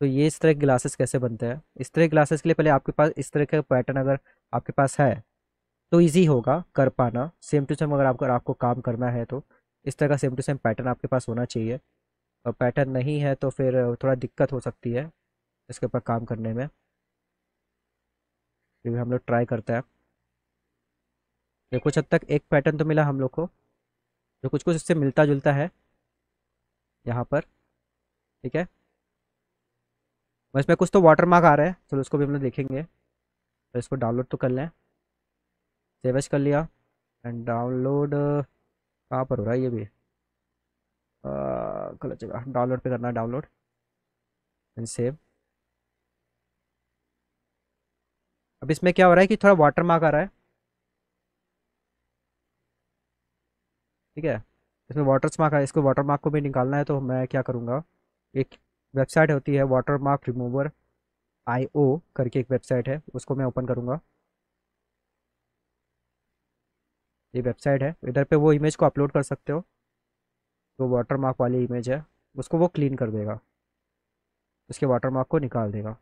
तो ये इस तरह के ग्लासेस कैसे बनते हैं इस तरह के ग्लासेस के लिए पहले आपके पास इस तरह का पैटर्न अगर आपके पास है तो इजी होगा कर पाना सेम टू सेम अगर आपको आपको काम करना है तो इस तरह का सेम टू सेम पैटर्न आपके पास होना चाहिए और पैटर्न नहीं है तो फिर थोड़ा दिक्कत हो सकती है इसके ऊपर काम करने में फिर हम लोग ट्राई करते हैं ये कुछ हद तक एक पैटर्न तो मिला हम लोग को जो कुछ कुछ इससे मिलता जुलता है यहाँ पर ठीक है बस में कुछ तो वाटर मार्क आ रहा है चलो उसको भी हम लोग देखेंगे तो इसको डाउनलोड तो कर लें सेवेज कर लिया एंड डाउनलोड कहाँ पर हो रहा है ये भी गलत जगह डाउनलोड पे करना है डाउनलोड एंड सेव अब इसमें क्या हो रहा है कि थोड़ा वाटर मार्क आ रहा है ठीक है इसमें वाटर मार्क है इसको वाटर मार्क को भी निकालना है तो मैं क्या करूँगा एक वेबसाइट होती है water mark remover I O करके एक वेबसाइट है उसको मैं ओपन करूँगा ये वेबसाइट है इधर पे वो इमेज को अपलोड कर सकते हो तो वाटर मार्क वाली इमेज है उसको वो क्लीन कर देगा उसके वाटर मार्क को निकाल देगा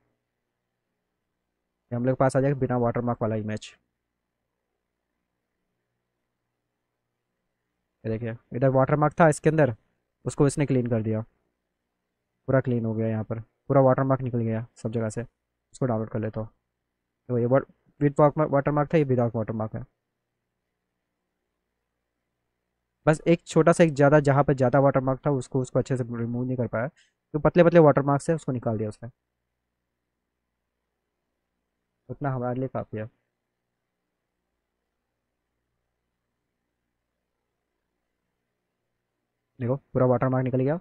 हम लोग पास आ जाएगा बिना वाटर मार्क वाला इमेज देखिए इधर वाटर मार्क था इसके अंदर उसको इसने क्लीन कर दिया पूरा क्लीन हो गया यहाँ पर पूरा वाटर मार्क निकल गया सब जगह से इसको डाउनलोड कर लेता हूँ तो ये विद वाटर मार्क था ये विदाउट वाटर मार्क है बस एक छोटा सा एक ज़्यादा जहाँ पर ज़्यादा वाटर मार्क था उसको उसको अच्छे से रिमूव नहीं कर पाया तो पतले पतले वाटर मार्क से उसको निकाल दिया उसने उतना हमारे लिए काफ़ी है देखो पूरा वाटर मार्क निकल गया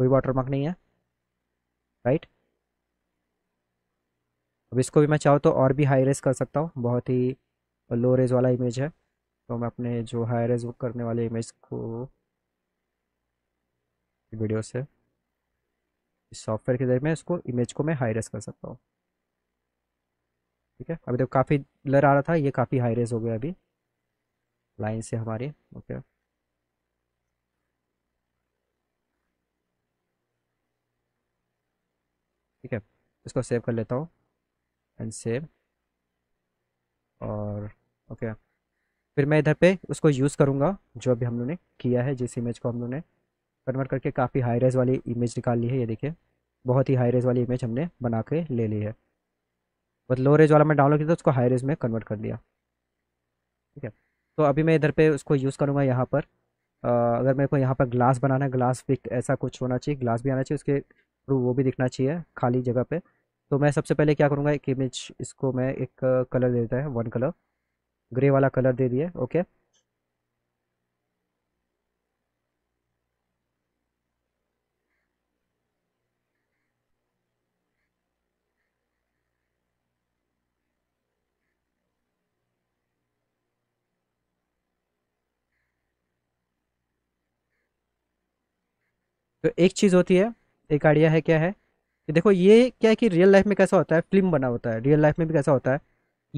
कोई वाटरमार्क नहीं है राइट अब इसको भी मैं चाहूँ तो और भी हाई रेस कर सकता हूँ बहुत ही लो रेज वाला इमेज है तो मैं अपने जो हाई रेज करने वाले इमेज को वीडियो से इस सॉफ्टवेयर के जरिए मैं इसको इमेज को मैं हाई रेस कर सकता हूँ ठीक है अभी तो काफ़ी ब्लर आ रहा था ये काफ़ी हाई रेस हो गया अभी लाइन से हमारी ओके ठीक है इसको सेव कर लेता हूँ एंड सेव और ओके okay. फिर मैं इधर पे उसको यूज़ करूँगा जो अभी हम लोगों ने किया है जिस इमेज को हम लोगों ने कन्वर्ट करके काफ़ी हाई रेज वाली इमेज निकाल ली है ये देखिए बहुत ही हाई रेज वाली इमेज हमने बना के ले ली है बस लो रेज वाला मैं डाउनलोड किया था उसको हाई रेज में कन्वर्ट कर दिया ठीक है तो अभी मैं इधर पे उसको यूज़ करूँगा यहाँ पर आ, अगर मेरे को यहाँ पर ग्लास बनाना है ग्लास भी ऐसा कुछ होना चाहिए ग्लास भी आना चाहिए उसके तो वो भी दिखना चाहिए खाली जगह पे तो मैं सबसे पहले क्या करूँगा एक इमेज इसको मैं एक कलर दे देता है वन कलर ग्रे वाला कलर दे दिए ओके तो एक चीज़ होती है एक आइडिया है क्या है कि देखो ये क्या है कि रियल लाइफ में कैसा होता है फिल्म बना होता है रियल लाइफ में भी कैसा होता है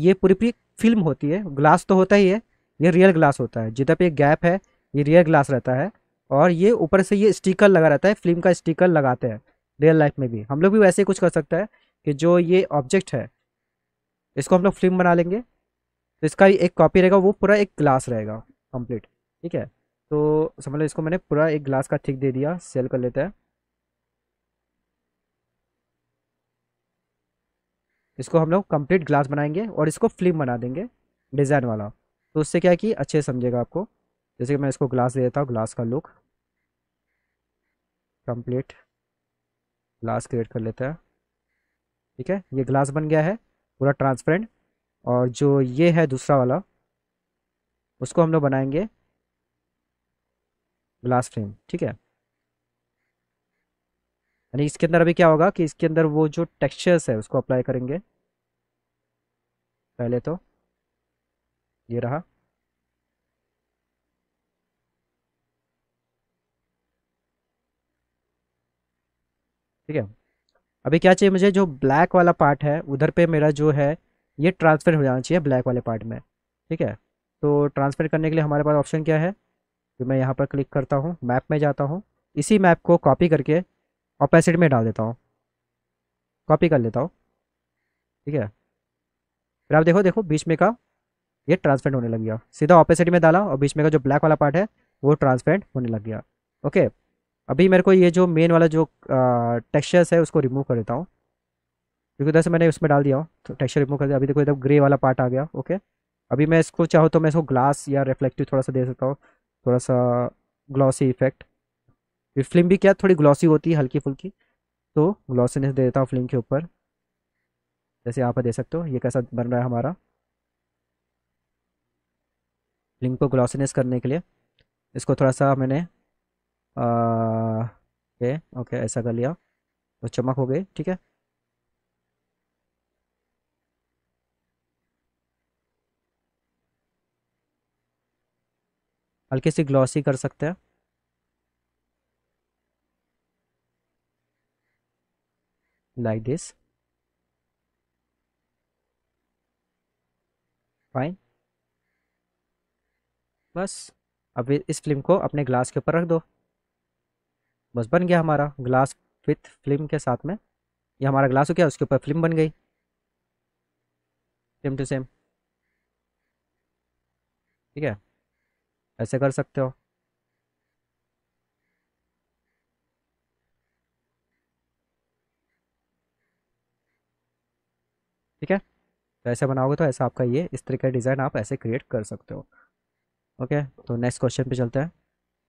ये पूरी पूरी फिल्म होती है ग्लास तो होता ही है ये रियल ग्लास होता है जिधर पे गैप है ये रियल ग्लास रहता है और ये ऊपर से ये स्टिकर लगा रहता है फिल्म का स्टिकर लगाते हैं रियल लाइफ में भी हम लोग भी वैसे कुछ कर सकते हैं कि जो ये ऑब्जेक्ट है इसको हम लोग फिल्म बना लेंगे तो इसका एक कॉपी रहेगा वो पूरा एक ग्लास रहेगा कंप्लीट ठीक है तो समझ लो इसको मैंने पूरा एक ग्लास का ठीक दे दिया सेल कर लेते हैं इसको हम लोग कंप्लीट ग्लास बनाएंगे और इसको फ्लिम बना देंगे डिज़ाइन वाला तो उससे क्या है कि अच्छे समझेगा आपको जैसे कि मैं इसको ग्लास दे देता हूँ ग्लास का लुक कंप्लीट ग्लास क्रिएट कर लेते हैं ठीक है ये ग्लास बन गया है पूरा ट्रांसपेरेंट और जो ये है दूसरा वाला उसको हम लोग बनाएंगे ग्लास फ्रेम ठीक है यानी इसके अंदर अभी क्या होगा कि इसके अंदर वो जो टेक्सचर्स है उसको अप्लाई करेंगे पहले तो ये रहा ठीक है अभी क्या चाहिए मुझे जो ब्लैक वाला पार्ट है उधर पे मेरा जो है ये ट्रांसफर हो जाना चाहिए ब्लैक वाले पार्ट में ठीक है तो ट्रांसफर करने के लिए हमारे पास ऑप्शन क्या है जो तो मैं यहाँ पर क्लिक करता हूँ मैप में जाता हूँ इसी मैप को कॉपी करके ऑपेसिट में डाल देता हूँ कॉपी कर लेता हूँ ठीक है फिर आप देखो देखो बीच में का ये ट्रांसपेरेंट होने लग गया सीधा ऑपोजिट में डाला और बीच में का जो ब्लैक वाला पार्ट है वो ट्रांसपेरेंट होने लग गया ओके अभी मेरे को ये जो मेन वाला जो टेक्सचर्स है उसको रिमूव कर देता हूँ क्योंकि उधर से मैंने उसमें डाल दिया तो टेक्स्चर रिमूव कर दिया अभी देखो एकदम ग्रे वाला पार्ट आ गया ओके अभी मैं इसको चाहूँ तो मैं इसको ग्लास या रिफ्लेक्टिव थोड़ा सा दे सकता हूँ थोड़ा सा ग्लॉसी इफेक्ट फिर फिल्म भी क्या थोड़ी ग्लॉसी होती है हल्की फुल्की तो ग्लॉसीनेस दे देता हूँ फिल्म के ऊपर जैसे आप दे सकते हो ये कैसा बन रहा है हमारा फिल्म को ग्लॉसीनेस करने के लिए इसको थोड़ा सा मैंने ओके ओके ऐसा कर लिया तो चमक हो गई ठीक है हल्के से ग्लॉसी कर सकते हैं like this फाइन बस अब इस फिल्म को अपने ग्लास के ऊपर रख दो बस बन गया हमारा ग्लास विथ फिल्म के साथ में ये हमारा ग्लास हो गया उसके ऊपर फिल्म बन गई सेम टू सेम ठीक है ऐसे कर सकते हो ठीक है तो ऐसे बनाओगे तो ऐसा आपका ये इस तरह का डिज़ाइन आप ऐसे क्रिएट कर सकते हो ओके तो नेक्स्ट क्वेश्चन पे चलते हैं